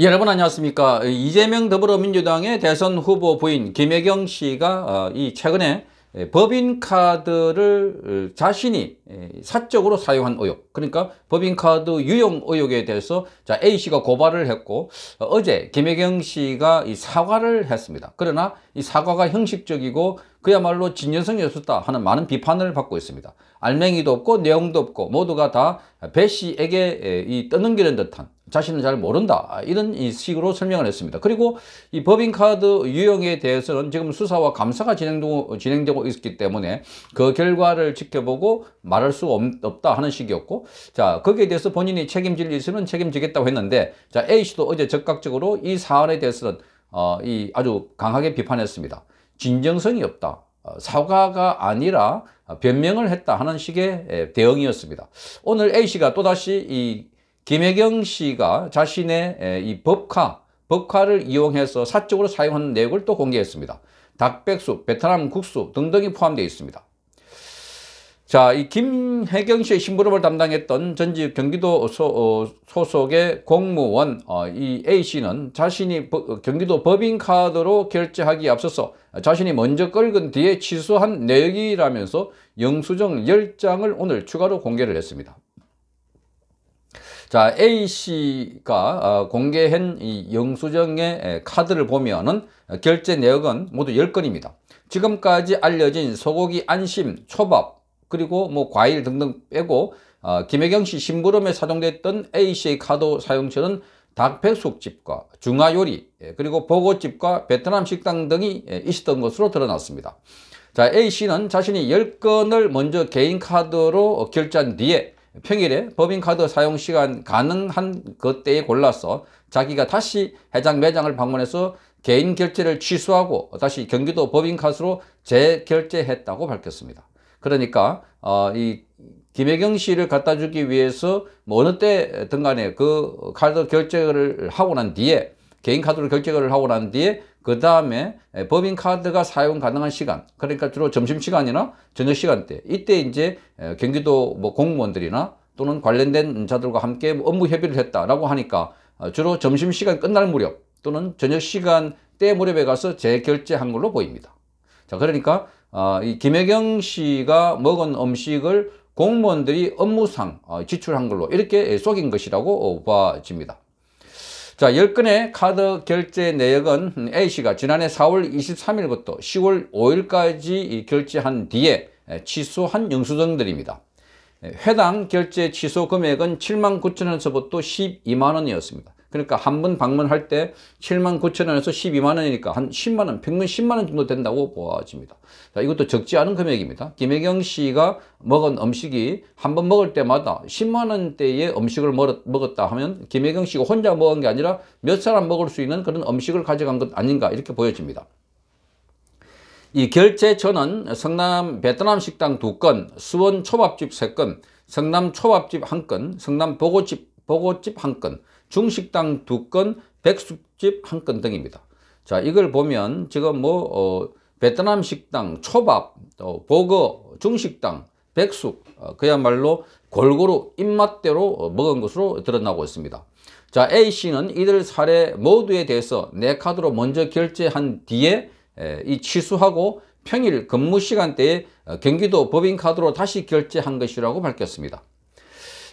여러분 안녕하십니까 이재명 더불어민주당의 대선 후보 부인 김혜경 씨가 어, 이 최근에 법인카드를 어, 자신이 사적으로 사용한 의혹 그러니까 법인카드 유용 의혹에 대해서 자 A씨가 고발을 했고 어, 어제 김혜경 씨가 이 사과를 했습니다 그러나 이 사과가 형식적이고 그야말로 진여성이없었다 하는 많은 비판을 받고 있습니다. 알맹이도 없고 내용도 없고 모두가 다 배 씨에게 떠넘기는 듯한 자신은 잘 모른다 이런 식으로 설명을 했습니다. 그리고 이 법인카드 유형에 대해서는 지금 수사와 감사가 진행되고, 있기 때문에 그 결과를 지켜보고 말할 수 없다 하는 식이었고 자 거기에 대해서 본인이 책임질 일수는 책임지겠다고 했는데 자 A씨도 어제 적극적으로 이 사안에 대해서는 어, 이 아주 강하게 비판했습니다. 진정성이 없다. 어, 사과가 아니라 변명을 했다 하는 식의 대응이었습니다. 오늘 A씨가 또다시 이 김혜경 씨가 자신의 이 법카, 법카를 이용해서 사적으로 사용하 내용을 또 공개했습니다. 닭백숙, 베트남 국수 등등이 포함되어 있습니다. 자, 이 김혜경 씨의 심부름을 담당했던 전직 경기도 소, 어, 속의 공무원 어, 이 A 씨는 자신이 버, 경기도 법인카드로 결제하기 앞서서 자신이 먼저 끌근 뒤에 취소한 내역이라면서 영수증 10장을 오늘 추가로 공개를 했습니다. 자, A 씨가 어, 공개한 이 영수증의 카드를 보면은 결제 내역은 모두 10건입니다. 지금까지 알려진 소고기 안심, 초밥, 그리고 뭐 과일 등등 빼고 어, 김혜경 씨 심부름에 사용됐던 A씨의 카드 사용처는 닭백숙집과 중화요리 예, 그리고 보고집과 베트남 식당 등이 예, 있었던 것으로 드러났습니다. 자 A씨는 자신이 10건을 먼저 개인 카드로 결제한 뒤에 평일에 법인카드 사용 시간 가능한 그때에 골라서 자기가 다시 해장 매장을 방문해서 개인 결제를 취소하고 다시 경기도 법인카드로 재결제했다고 밝혔습니다. 그러니까 어, 이 김혜경 씨를 갖다 주기 위해서 뭐 어느 때든 간에 그 카드 결제를 하고 난 뒤에 개인 카드로 결제를 하고 난 뒤에 그 다음에 예, 법인 카드가 사용 가능한 시간 그러니까 주로 점심시간이나 저녁시간대 이때 이제 예, 경기도 뭐 공무원들이나 또는 관련된 자들과 함께 뭐 업무 협의를 했다라고 하니까 어, 주로 점심시간 끝날 무렵 또는 저녁시간 때 무렵에 가서 재결제한 걸로 보입니다. 자 그러니까 어, 이 김혜경 씨가 먹은 음식을 공무원들이 업무상 어, 지출한 걸로 이렇게 속인 것이라고 봐집니다. 자, 10건의 카드 결제 내역은 A씨가 지난해 4월 23일부터 10월 5일까지 결제한 뒤에 취소한 영수증들입니다. 해당 결제 취소 금액은 7만 9천 원에서부터 12만 원이었습니다. 그러니까 한 번 방문할 때 7만 9천 원에서 12만 원이니까 한 10만 원, 평균 10만 원 정도 된다고 보아집니다. 자, 이것도 적지 않은 금액입니다. 김혜경 씨가 먹은 음식이 한 번 먹을 때마다 10만 원대의 음식을 먹었다 하면 김혜경 씨가 혼자 먹은 게 아니라 몇 사람 먹을 수 있는 그런 음식을 가져간 것 아닌가 이렇게 보여집니다. 이 결제 처는 성남 베트남 식당 두건 수원 초밥집 세건 성남 초밥집 한건 성남 보고집 보고집 한 건, 중식당 두 건, 백숙집 한 건 등입니다. 자, 이걸 보면 지금 뭐, 어, 베트남 식당, 초밥, 또 보거, 중식당, 백숙, 어, 그야말로 골고루 입맛대로 어, 먹은 것으로 드러나고 있습니다. 자, A씨는 이들 사례 모두에 대해서 내 카드로 먼저 결제한 뒤에 에, 이 취소하고 평일 근무 시간대에 어, 경기도 법인카드로 다시 결제한 것이라고 밝혔습니다.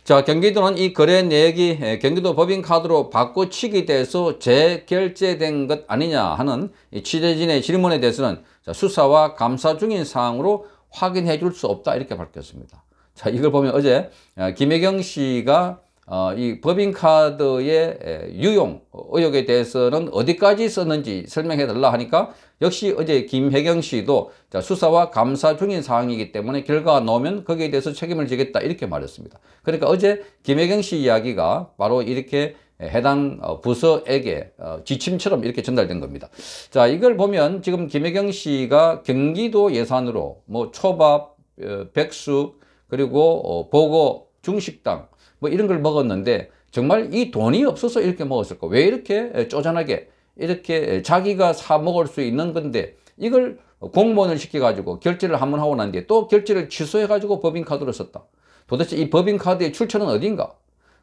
자 경기도는 이 거래 내역이 경기도 법인카드로 바꿔치기 돼서 재결제된 것 아니냐 하는 취재진의 질문에 대해서는 수사와 감사 중인 사항으로 확인해 줄 수 없다 이렇게 밝혔습니다. 자 이걸 보면 어제 어, 김혜경 씨가 어, 이 법인카드의 유용 의혹에 대해서는 어디까지 썼는지 설명해 달라 하니까 역시 어제 김혜경 씨도 수사와 감사 중인 사항이기 때문에 결과가 나오면 거기에 대해서 책임을 지겠다 이렇게 말했습니다. 그러니까 어제 김혜경 씨 이야기가 바로 이렇게 해당 어, 부서에게 어, 지침처럼 이렇게 전달된 겁니다. 자, 이걸 보면 지금 김혜경 씨가 경기도 예산으로 뭐 초밥, 어, 백숙, 그리고 보고, 중식당, 뭐 이런 걸 먹었는데 정말 이 돈이 없어서 이렇게 먹었을까? 왜 이렇게 쪼잔하게 이렇게 자기가 사 먹을 수 있는 건데 이걸 공무원을 시켜가지고 결제를 한 번 하고 난 뒤에 또 결제를 취소해가지고 법인카드로 썼다. 도대체 이 법인카드의 출처는 어딘가?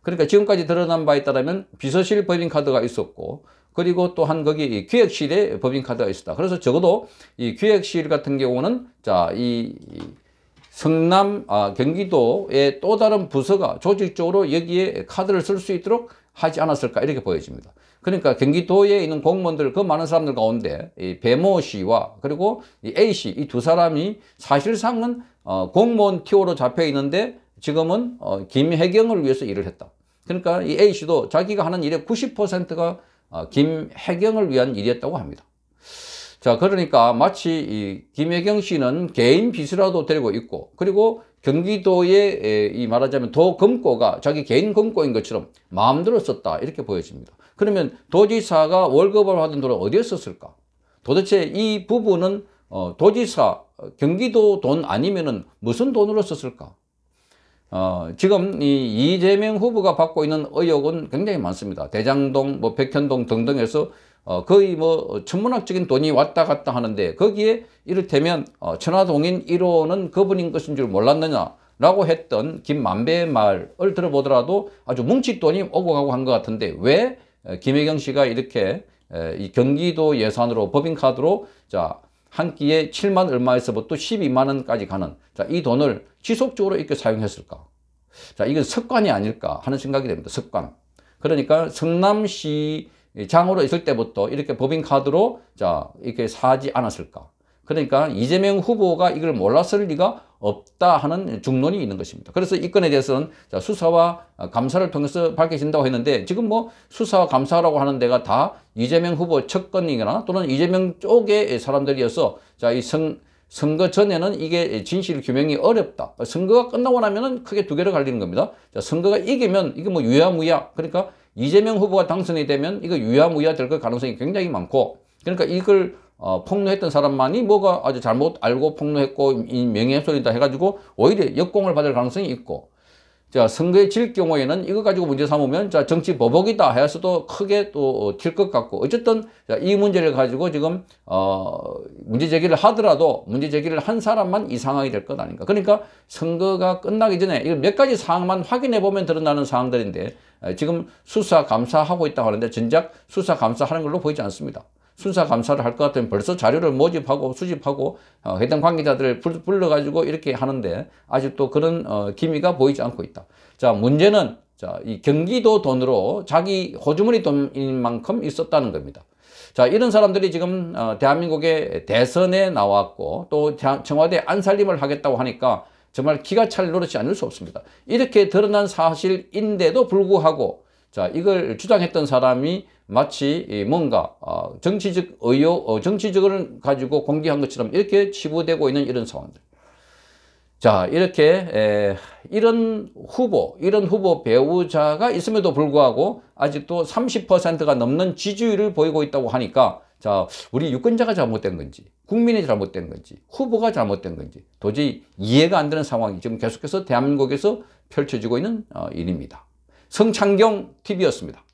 그러니까 지금까지 드러난 바에 따르면 비서실 법인카드가 있었고 그리고 또한 거기 기획실에 법인카드가 있었다. 그래서 적어도 이 기획실 같은 경우는 자이 성남, 아, 경기도의 또 다른 부서가 조직적으로 여기에 카드를 쓸 수 있도록 하지 않았을까 이렇게 보여집니다. 그러니까 경기도에 있는 공무원들 그 많은 사람들 가운데 이 배모 씨와 그리고 이 A 씨 이 두 사람이 사실상은 어, 공무원 티오로 잡혀 있는데 지금은 어, 김혜경을 위해서 일을 했다. 그러니까 이 A 씨도 자기가 하는 일의 90%가 어, 김혜경을 위한 일이었다고 합니다. 자 그러니까 마치 이 김혜경 씨는 개인 빚이라도 들고 있고 그리고 경기도의 이 말하자면 도 금고가 자기 개인 금고인 것처럼 마음대로 썼다 이렇게 보여집니다. 그러면 도지사가 월급을 받은 돈은 어디에 썼을까? 도대체 이 부분은 어, 도지사 경기도 돈 아니면은 무슨 돈으로 썼을까? 어, 지금 이 이재명 후보가 받고 있는 의혹은 굉장히 많습니다. 대장동, 뭐 백현동 등등에서 어, 거의 뭐 천문학적인 돈이 왔다 갔다 하는데 거기에 이를테면 어, 천화동인 1호는 그분인 것인 줄 몰랐느냐 라고 했던 김만배의 말을 들어보더라도 아주 뭉칫돈이 오고 가고 한 것 같은데 왜 김혜경 씨가 이렇게 에, 이 경기도 예산으로 법인카드로 자, 한 끼에 7만 얼마에서부터 12만 원까지 가는 자, 이 돈을 지속적으로 이렇게 사용했을까? 자, 이건 습관이 아닐까 하는 생각이 됩니다. 습관. 그러니까 성남시 장으로 있을 때부터 이렇게 법인카드로 자 이렇게 사지 않았을까 그러니까 이재명 후보가 이걸 몰랐을 리가 없다 하는 중론이 있는 것입니다. 그래서 이 건에 대해서는 자 수사와 감사를 통해서 밝혀진다고 했는데 지금 뭐 수사와 감사라고 하는 데가 다 이재명 후보 측근이거나 또는 이재명 쪽의 사람들이어서 자이 선거 전에는 이게 진실 규명이 어렵다. 선거가 끝나고 나면은 크게 두 개로 갈리는 겁니다. 자, 선거가 이기면 이게 뭐 유야무야 그러니까 이재명 후보가 당선이 되면 이거 유야무야 될것 가능성이 굉장히 많고 그러니까 이걸 어, 폭로했던 사람만이 뭐가 아주 잘못 알고 폭로했고 이 명예훼손이다 해가지고 오히려 역공을 받을 가능성이 있고 자, 선거에 질 경우에는 이거 가지고 문제 삼으면 자, 정치 보복이다 해서도 크게 또튈것 어, 같고 어쨌든 자, 이 문제를 가지고 지금 어, 문제 제기를 하더라도 문제 제기를 한 사람만 이상하게 될 것 아닌가. 그러니까 선거가 끝나기 전에 이거몇 가지 사항만 확인해 보면 드러나는 사항들인데 지금 수사 감사하고 있다고 하는데 전작 수사 감사하는 걸로 보이지 않습니다. 순사 감사를 할 것 같으면 벌써 자료를 모집하고 수집하고 어, 해당 관계자들을 불러가지고 이렇게 하는데 아직도 그런 어, 기미가 보이지 않고 있다. 자 문제는 자, 이 경기도 돈으로 자기 호주머니 돈인 만큼 있었다는 겁니다. 자, 이런 사람들이 지금 어, 대한민국의 대선에 나왔고 또 청와대 안살림을 하겠다고 하니까 정말 기가 찰 노릇이 아닐 수 없습니다. 이렇게 드러난 사실인데도 불구하고 자, 이걸 주장했던 사람이 마치 뭔가 어, 정치적 의혹, 어, 정치적을 가지고 공개한 것처럼 이렇게 치부되고 있는 이런 상황들. 자 이렇게 이런 후보 이런 후보 배우자가 있음에도 불구하고 아직도 30%가 넘는 지지율을 보이고 있다고 하니까 자 우리 유권자가 잘못된 건지 국민이 잘못된 건지 후보가 잘못된 건지 도저히 이해가 안 되는 상황이 지금 계속해서 대한민국에서 펼쳐지고 있는 어, 일입니다. 성창경 TV였습니다.